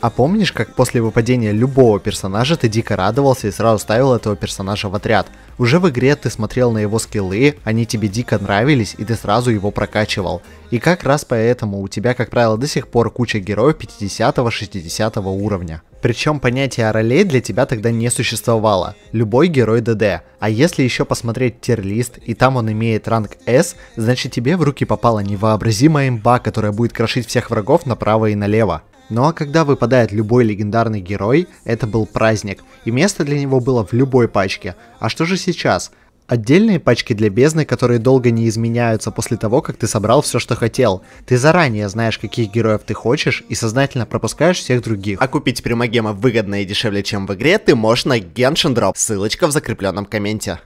А помнишь, как после выпадения любого персонажа ты дико радовался и сразу ставил этого персонажа в отряд? Уже в игре ты смотрел на его скиллы, они тебе дико нравились, и ты сразу его прокачивал. И как раз поэтому у тебя, как правило, до сих пор куча героев 50-60 уровня. Причем понятие ролей для тебя тогда не существовало. Любой герой ДД. А если еще посмотреть тир и там он имеет ранг S, значит тебе в руки попала невообразимая имба, которая будет крошить всех врагов направо и налево. Ну а когда выпадает любой легендарный герой, это был праздник, и место для него было в любой пачке. А что же сейчас? Отдельные пачки для бездны, которые долго не изменяются после того, как ты собрал все, что хотел. Ты заранее знаешь, каких героев ты хочешь, и сознательно пропускаешь всех других. А купить примагема выгодно и дешевле, чем в игре, ты можешь на Genshin Drop. Ссылочка в закрепленном комменте.